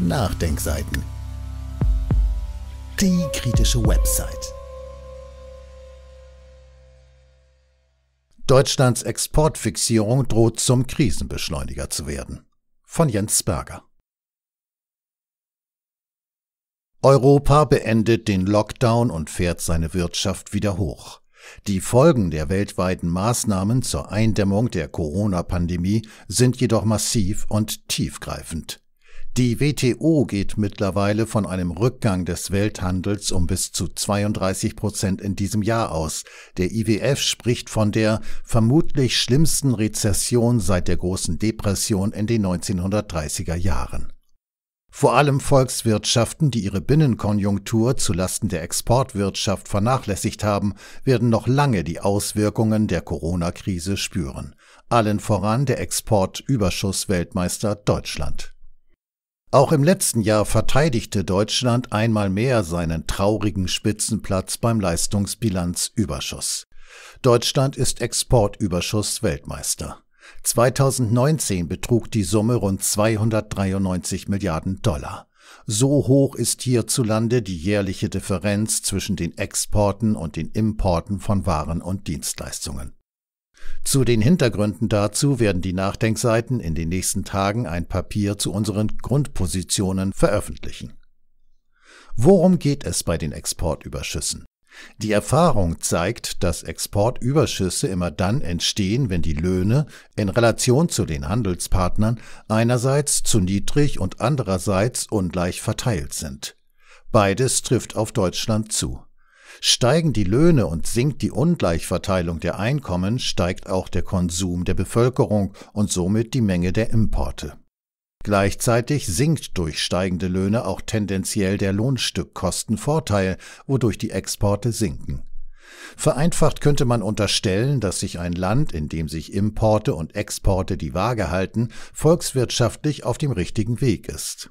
Nachdenkseiten. Die kritische Website. Deutschlands Exportfixierung droht zum Krisenbeschleuniger zu werden. Von Jens Berger. Europa beendet den Lockdown und fährt seine Wirtschaft wieder hoch. Die Folgen der weltweiten Maßnahmen zur Eindämmung der Corona-Pandemie sind jedoch massiv und tiefgreifend. Die WTO geht mittlerweile von einem Rückgang des Welthandels um bis zu 32 Prozent in diesem Jahr aus. Der IWF spricht von der vermutlich schlimmsten Rezession seit der großen Depression in den 1930er Jahren. Vor allem Volkswirtschaften, die ihre Binnenkonjunktur zulasten der Exportwirtschaft vernachlässigt haben, werden noch lange die Auswirkungen der Corona-Krise spüren. Allen voran der Exportüberschuss-Weltmeister Deutschland. Auch im letzten Jahr verteidigte Deutschland einmal mehr seinen traurigen Spitzenplatz beim Leistungsbilanzüberschuss. Deutschland ist Exportüberschuss Weltmeister. 2019 betrug die Summe rund 293 Milliarden Dollar. So hoch ist hierzulande die jährliche Differenz zwischen den Exporten und den Importen von Waren und Dienstleistungen. Zu den Hintergründen dazu werden die Nachdenkseiten in den nächsten Tagen ein Papier zu unseren Grundpositionen veröffentlichen. Worum geht es bei den Exportüberschüssen? Die Erfahrung zeigt, dass Exportüberschüsse immer dann entstehen, wenn die Löhne in Relation zu den Handelspartnern einerseits zu niedrig und andererseits ungleich verteilt sind. Beides trifft auf Deutschland zu. Steigen die Löhne und sinkt die Ungleichverteilung der Einkommen, steigt auch der Konsum der Bevölkerung und somit die Menge der Importe. Gleichzeitig sinkt durch steigende Löhne auch tendenziell der Lohnstückkostenvorteil, wodurch die Exporte sinken. Vereinfacht könnte man unterstellen, dass sich ein Land, in dem sich Importe und Exporte die Waage halten, volkswirtschaftlich auf dem richtigen Weg ist.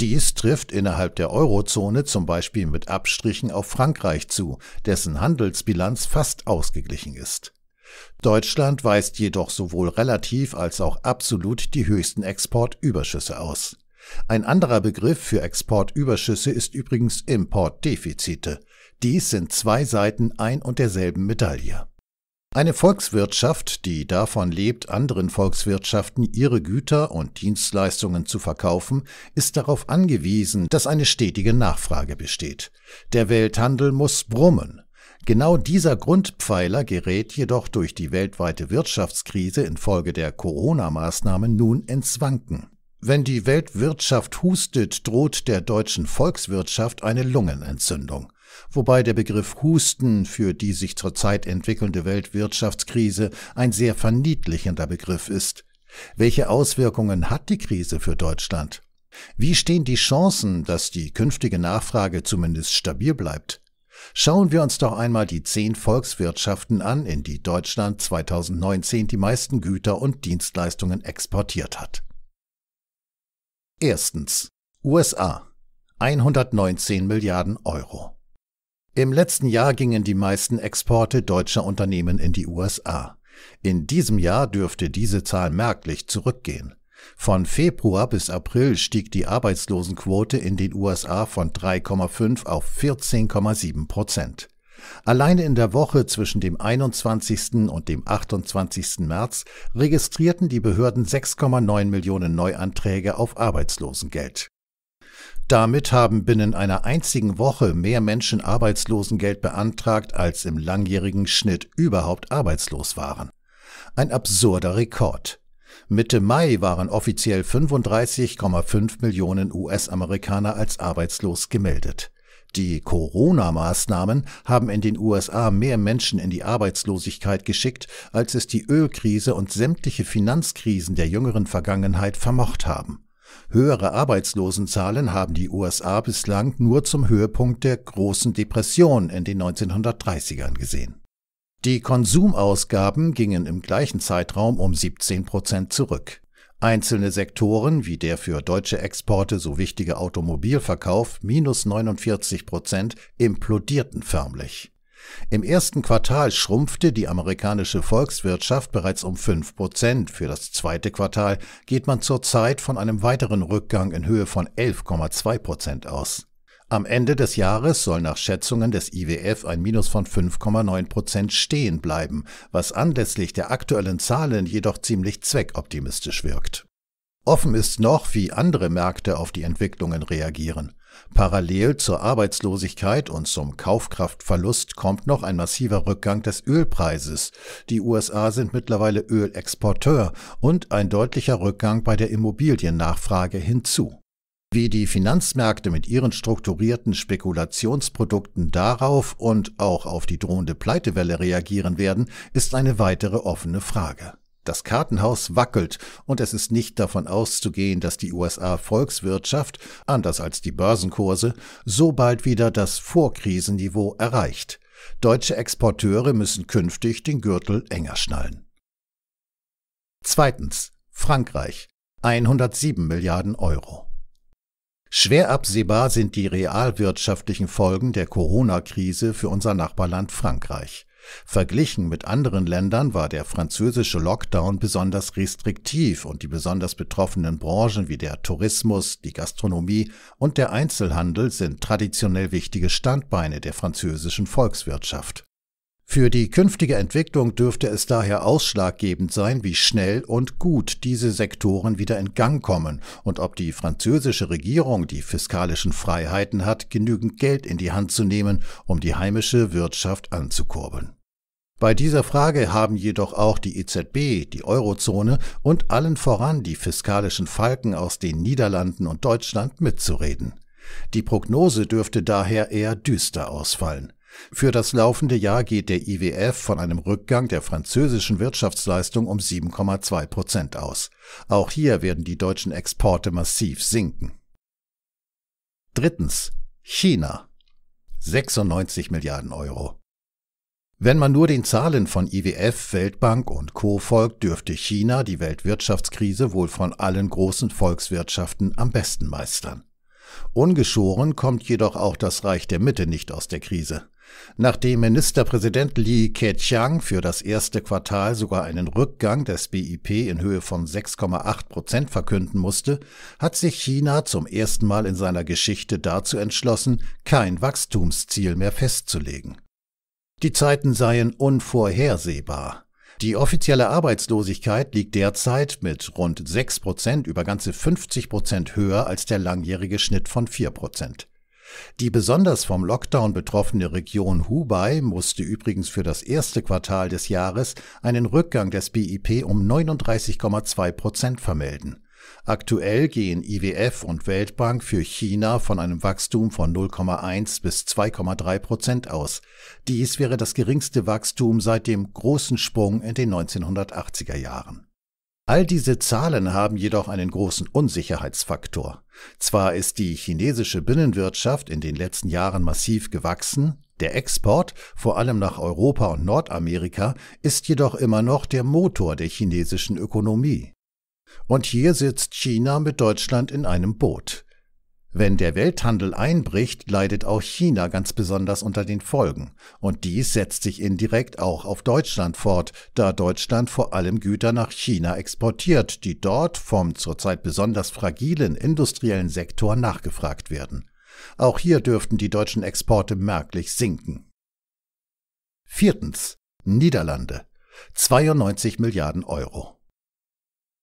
Dies trifft innerhalb der Eurozone zum Beispiel mit Abstrichen auf Frankreich zu, dessen Handelsbilanz fast ausgeglichen ist. Deutschland weist jedoch sowohl relativ als auch absolut die höchsten Exportüberschüsse aus. Ein anderer Begriff für Exportüberschüsse ist übrigens Importdefizite. Dies sind zwei Seiten ein und derselben Medaille eine Volkswirtschaft, die davon lebt, anderen Volkswirtschaften ihre Güter und Dienstleistungen zu verkaufen, ist darauf angewiesen, dass eine stetige Nachfrage besteht. Der Welthandel muss brummen. Genau dieser Grundpfeiler gerät jedoch durch die weltweite Wirtschaftskrise infolge der Corona-Maßnahmen nun ins Wanken. Wenn die Weltwirtschaft hustet, droht der deutschen Volkswirtschaft eine Lungenentzündung wobei der Begriff Husten für die sich zurzeit entwickelnde Weltwirtschaftskrise ein sehr verniedlichender Begriff ist. Welche Auswirkungen hat die Krise für Deutschland? Wie stehen die Chancen, dass die künftige Nachfrage zumindest stabil bleibt? Schauen wir uns doch einmal die zehn Volkswirtschaften an, in die Deutschland 2019 die meisten Güter und Dienstleistungen exportiert hat. Erstens USA 119 Milliarden Euro. Im letzten Jahr gingen die meisten Exporte deutscher Unternehmen in die USA. In diesem Jahr dürfte diese Zahl merklich zurückgehen. Von Februar bis April stieg die Arbeitslosenquote in den USA von 3,5 auf 14,7 Prozent. Alleine in der Woche zwischen dem 21. und dem 28. März registrierten die Behörden 6,9 Millionen Neuanträge auf Arbeitslosengeld. Damit haben binnen einer einzigen Woche mehr Menschen Arbeitslosengeld beantragt, als im langjährigen Schnitt überhaupt arbeitslos waren. Ein absurder Rekord. Mitte Mai waren offiziell 35,5 Millionen US-Amerikaner als arbeitslos gemeldet. Die Corona-Maßnahmen haben in den USA mehr Menschen in die Arbeitslosigkeit geschickt, als es die Ölkrise und sämtliche Finanzkrisen der jüngeren Vergangenheit vermocht haben. Höhere Arbeitslosenzahlen haben die USA bislang nur zum Höhepunkt der großen Depression in den 1930ern gesehen. Die Konsumausgaben gingen im gleichen Zeitraum um 17 Prozent zurück. Einzelne Sektoren wie der für deutsche Exporte so wichtige Automobilverkauf minus 49 Prozent implodierten förmlich. Im ersten Quartal schrumpfte die amerikanische Volkswirtschaft bereits um 5 Prozent. Für das zweite Quartal geht man zurzeit von einem weiteren Rückgang in Höhe von 11,2 Prozent aus. Am Ende des Jahres soll nach Schätzungen des IWF ein Minus von 5,9 Prozent stehen bleiben, was anlässlich der aktuellen Zahlen jedoch ziemlich zweckoptimistisch wirkt. Offen ist noch, wie andere Märkte auf die Entwicklungen reagieren. Parallel zur Arbeitslosigkeit und zum Kaufkraftverlust kommt noch ein massiver Rückgang des Ölpreises. Die USA sind mittlerweile Ölexporteur und ein deutlicher Rückgang bei der Immobiliennachfrage hinzu. Wie die Finanzmärkte mit ihren strukturierten Spekulationsprodukten darauf und auch auf die drohende Pleitewelle reagieren werden, ist eine weitere offene Frage. Das Kartenhaus wackelt und es ist nicht davon auszugehen, dass die USA-Volkswirtschaft, anders als die Börsenkurse, so bald wieder das Vorkrisenniveau erreicht. Deutsche Exporteure müssen künftig den Gürtel enger schnallen. Zweitens. Frankreich. 107 Milliarden Euro. Schwer absehbar sind die realwirtschaftlichen Folgen der Corona-Krise für unser Nachbarland Frankreich. Verglichen mit anderen Ländern war der französische Lockdown besonders restriktiv und die besonders betroffenen Branchen wie der Tourismus, die Gastronomie und der Einzelhandel sind traditionell wichtige Standbeine der französischen Volkswirtschaft für die künftige Entwicklung dürfte es daher ausschlaggebend sein, wie schnell und gut diese Sektoren wieder in Gang kommen und ob die französische Regierung die fiskalischen Freiheiten hat, genügend Geld in die Hand zu nehmen, um die heimische Wirtschaft anzukurbeln. Bei dieser Frage haben jedoch auch die EZB, die Eurozone und allen voran die fiskalischen Falken aus den Niederlanden und Deutschland mitzureden. Die Prognose dürfte daher eher düster ausfallen. Für das laufende Jahr geht der IWF von einem Rückgang der französischen Wirtschaftsleistung um 7,2 Prozent aus. Auch hier werden die deutschen Exporte massiv sinken. Drittens. China. 96 Milliarden Euro. Wenn man nur den Zahlen von IWF, Weltbank und Co folgt, dürfte China die Weltwirtschaftskrise wohl von allen großen Volkswirtschaften am besten meistern. Ungeschoren kommt jedoch auch das Reich der Mitte nicht aus der Krise. Nachdem Ministerpräsident Li Keqiang für das erste Quartal sogar einen Rückgang des BIP in Höhe von 6,8 Prozent verkünden musste, hat sich China zum ersten Mal in seiner Geschichte dazu entschlossen, kein Wachstumsziel mehr festzulegen. Die Zeiten seien unvorhersehbar. Die offizielle Arbeitslosigkeit liegt derzeit mit rund 6 Prozent über ganze 50 Prozent höher als der langjährige Schnitt von 4 Prozent. Die besonders vom Lockdown betroffene Region Hubei musste übrigens für das erste Quartal des Jahres einen Rückgang des BIP um 39,2 Prozent vermelden. Aktuell gehen IWF und Weltbank für China von einem Wachstum von 0,1 bis 2,3 Prozent aus. Dies wäre das geringste Wachstum seit dem großen Sprung in den 1980er Jahren. All diese Zahlen haben jedoch einen großen Unsicherheitsfaktor. Zwar ist die chinesische Binnenwirtschaft in den letzten Jahren massiv gewachsen, der Export, vor allem nach Europa und Nordamerika, ist jedoch immer noch der Motor der chinesischen Ökonomie. Und hier sitzt China mit Deutschland in einem Boot. Wenn der Welthandel einbricht, leidet auch China ganz besonders unter den Folgen. Und dies setzt sich indirekt auch auf Deutschland fort, da Deutschland vor allem Güter nach China exportiert, die dort vom zurzeit besonders fragilen industriellen Sektor nachgefragt werden. Auch hier dürften die deutschen Exporte merklich sinken. Viertens. Niederlande. 92 Milliarden Euro.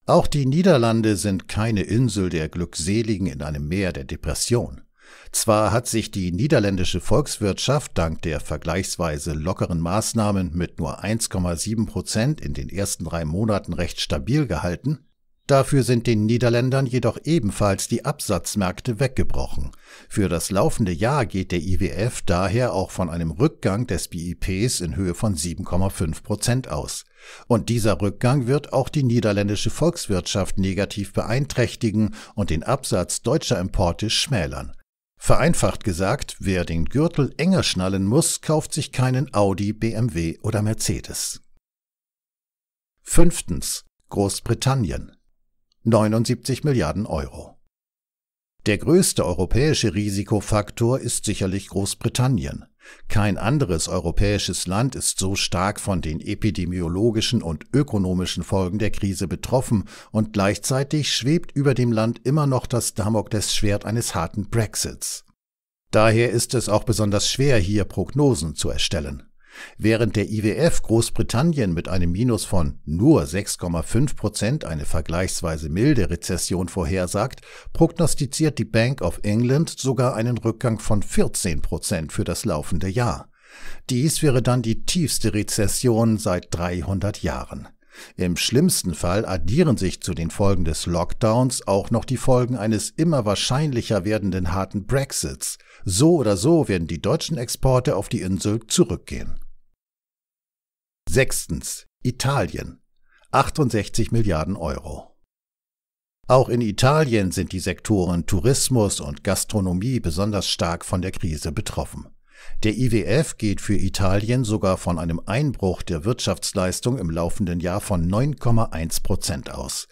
Auch die Niederlande sind keine Insel der Glückseligen in einem Meer der Depression. Zwar hat sich die niederländische Volkswirtschaft dank der vergleichsweise lockeren Maßnahmen mit nur 1,7 Prozent in den ersten drei Monaten recht stabil gehalten, Dafür sind den Niederländern jedoch ebenfalls die Absatzmärkte weggebrochen. Für das laufende Jahr geht der IWF daher auch von einem Rückgang des BIPs in Höhe von 7,5 Prozent aus. Und dieser Rückgang wird auch die niederländische Volkswirtschaft negativ beeinträchtigen und den Absatz deutscher Importe schmälern. Vereinfacht gesagt, wer den Gürtel enger schnallen muss, kauft sich keinen Audi, BMW oder Mercedes. Fünftens. Großbritannien. 79 Milliarden Euro. Der größte europäische Risikofaktor ist sicherlich Großbritannien. Kein anderes europäisches Land ist so stark von den epidemiologischen und ökonomischen Folgen der Krise betroffen und gleichzeitig schwebt über dem Land immer noch das Damoklesschwert eines harten Brexits. Daher ist es auch besonders schwer, hier Prognosen zu erstellen. Während der IWF Großbritannien mit einem Minus von nur 6,5 Prozent eine vergleichsweise milde Rezession vorhersagt, prognostiziert die Bank of England sogar einen Rückgang von 14 Prozent für das laufende Jahr. Dies wäre dann die tiefste Rezession seit 300 Jahren. Im schlimmsten Fall addieren sich zu den Folgen des Lockdowns auch noch die Folgen eines immer wahrscheinlicher werdenden harten Brexits. So oder so werden die deutschen Exporte auf die Insel zurückgehen. Sechstens Italien 68 Milliarden Euro. Auch in Italien sind die Sektoren Tourismus und Gastronomie besonders stark von der Krise betroffen. Der IWF geht für Italien sogar von einem Einbruch der Wirtschaftsleistung im laufenden Jahr von 9,1 Prozent aus.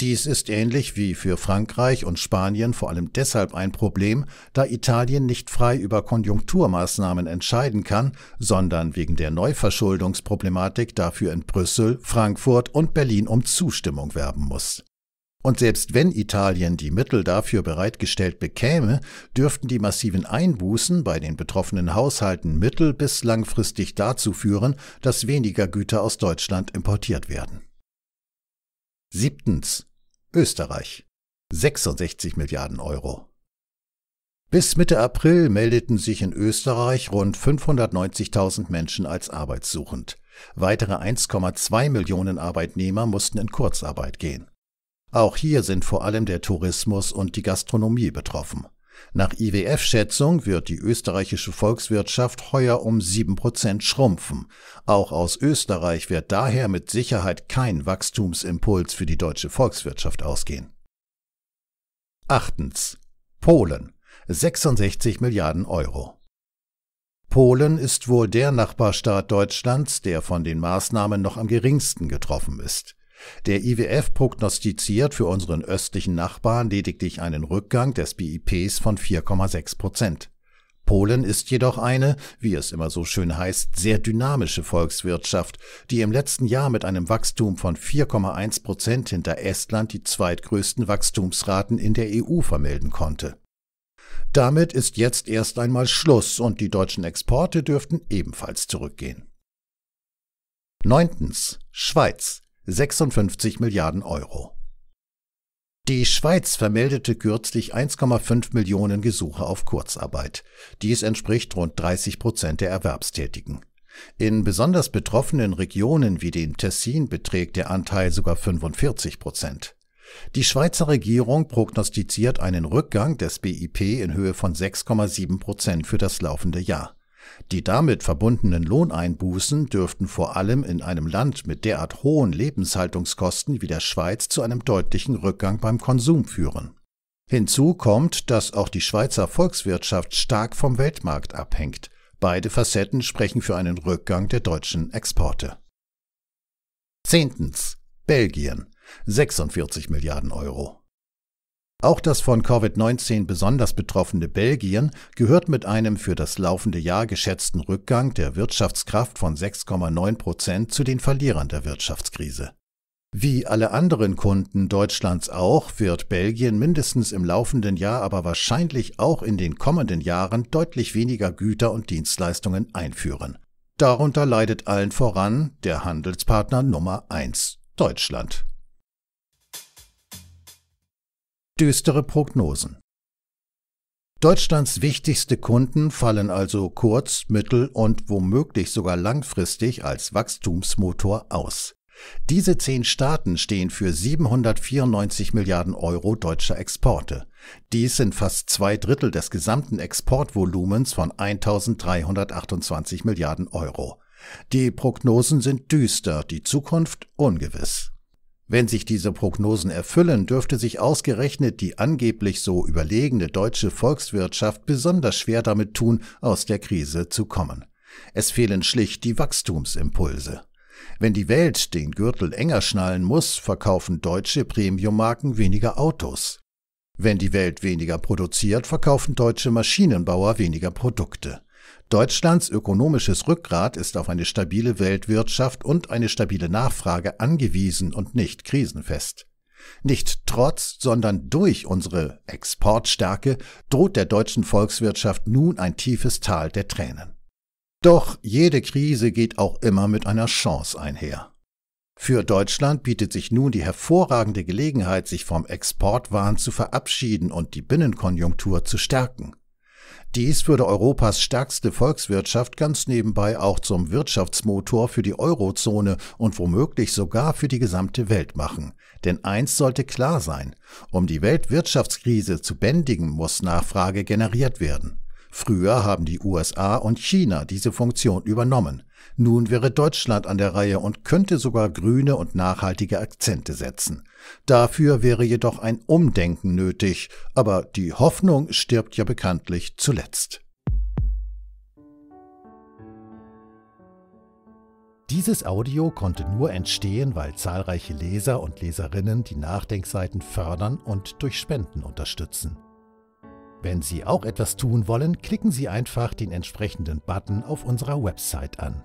Dies ist ähnlich wie für Frankreich und Spanien vor allem deshalb ein Problem, da Italien nicht frei über Konjunkturmaßnahmen entscheiden kann, sondern wegen der Neuverschuldungsproblematik dafür in Brüssel, Frankfurt und Berlin um Zustimmung werben muss. Und selbst wenn Italien die Mittel dafür bereitgestellt bekäme, dürften die massiven Einbußen bei den betroffenen Haushalten mittel- bis langfristig dazu führen, dass weniger Güter aus Deutschland importiert werden. Siebtens. Österreich 66 Milliarden Euro. Bis Mitte April meldeten sich in Österreich rund 590.000 Menschen als arbeitssuchend. Weitere 1,2 Millionen Arbeitnehmer mussten in Kurzarbeit gehen. Auch hier sind vor allem der Tourismus und die Gastronomie betroffen. Nach IWF-Schätzung wird die österreichische Volkswirtschaft heuer um 7% schrumpfen. Auch aus Österreich wird daher mit Sicherheit kein Wachstumsimpuls für die deutsche Volkswirtschaft ausgehen. 8. Polen. 66 Milliarden Euro. Polen ist wohl der Nachbarstaat Deutschlands, der von den Maßnahmen noch am geringsten getroffen ist. Der IWF prognostiziert für unseren östlichen Nachbarn lediglich einen Rückgang des BIPs von 4,6 Prozent. Polen ist jedoch eine, wie es immer so schön heißt, sehr dynamische Volkswirtschaft, die im letzten Jahr mit einem Wachstum von 4,1 Prozent hinter Estland die zweitgrößten Wachstumsraten in der EU vermelden konnte. Damit ist jetzt erst einmal Schluss und die deutschen Exporte dürften ebenfalls zurückgehen. 9. Schweiz. 56 Milliarden Euro. Die Schweiz vermeldete kürzlich 1,5 Millionen Gesuche auf Kurzarbeit. Dies entspricht rund 30 Prozent der Erwerbstätigen. In besonders betroffenen Regionen wie dem Tessin beträgt der Anteil sogar 45 Prozent. Die Schweizer Regierung prognostiziert einen Rückgang des BIP in Höhe von 6,7 Prozent für das laufende Jahr. Die damit verbundenen Lohneinbußen dürften vor allem in einem Land mit derart hohen Lebenshaltungskosten wie der Schweiz zu einem deutlichen Rückgang beim Konsum führen. Hinzu kommt, dass auch die Schweizer Volkswirtschaft stark vom Weltmarkt abhängt. Beide Facetten sprechen für einen Rückgang der deutschen Exporte. Zehntens. Belgien 46 Milliarden Euro. Auch das von Covid-19 besonders betroffene Belgien gehört mit einem für das laufende Jahr geschätzten Rückgang der Wirtschaftskraft von 6,9 Prozent zu den Verlierern der Wirtschaftskrise. Wie alle anderen Kunden Deutschlands auch, wird Belgien mindestens im laufenden Jahr, aber wahrscheinlich auch in den kommenden Jahren deutlich weniger Güter und Dienstleistungen einführen. Darunter leidet allen voran der Handelspartner Nummer eins Deutschland. Düstere Prognosen. Deutschlands wichtigste Kunden fallen also kurz-, mittel- und womöglich sogar langfristig als Wachstumsmotor aus. Diese zehn Staaten stehen für 794 Milliarden Euro deutscher Exporte. Dies sind fast zwei Drittel des gesamten Exportvolumens von 1328 Milliarden Euro. Die Prognosen sind düster, die Zukunft ungewiss. Wenn sich diese Prognosen erfüllen, dürfte sich ausgerechnet die angeblich so überlegene deutsche Volkswirtschaft besonders schwer damit tun, aus der Krise zu kommen. Es fehlen schlicht die Wachstumsimpulse. Wenn die Welt den Gürtel enger schnallen muss, verkaufen deutsche Premiummarken weniger Autos. Wenn die Welt weniger produziert, verkaufen deutsche Maschinenbauer weniger Produkte. Deutschlands ökonomisches Rückgrat ist auf eine stabile Weltwirtschaft und eine stabile Nachfrage angewiesen und nicht krisenfest. Nicht trotz, sondern durch unsere Exportstärke droht der deutschen Volkswirtschaft nun ein tiefes Tal der Tränen. Doch jede Krise geht auch immer mit einer Chance einher. Für Deutschland bietet sich nun die hervorragende Gelegenheit, sich vom Exportwahn zu verabschieden und die Binnenkonjunktur zu stärken. Dies würde Europas stärkste Volkswirtschaft ganz nebenbei auch zum Wirtschaftsmotor für die Eurozone und womöglich sogar für die gesamte Welt machen. Denn eins sollte klar sein, um die Weltwirtschaftskrise zu bändigen, muss Nachfrage generiert werden. Früher haben die USA und China diese Funktion übernommen. Nun wäre Deutschland an der Reihe und könnte sogar grüne und nachhaltige Akzente setzen. Dafür wäre jedoch ein Umdenken nötig, aber die Hoffnung stirbt ja bekanntlich zuletzt. Dieses Audio konnte nur entstehen, weil zahlreiche Leser und Leserinnen die Nachdenkseiten fördern und durch Spenden unterstützen. Wenn Sie auch etwas tun wollen, klicken Sie einfach den entsprechenden Button auf unserer Website an.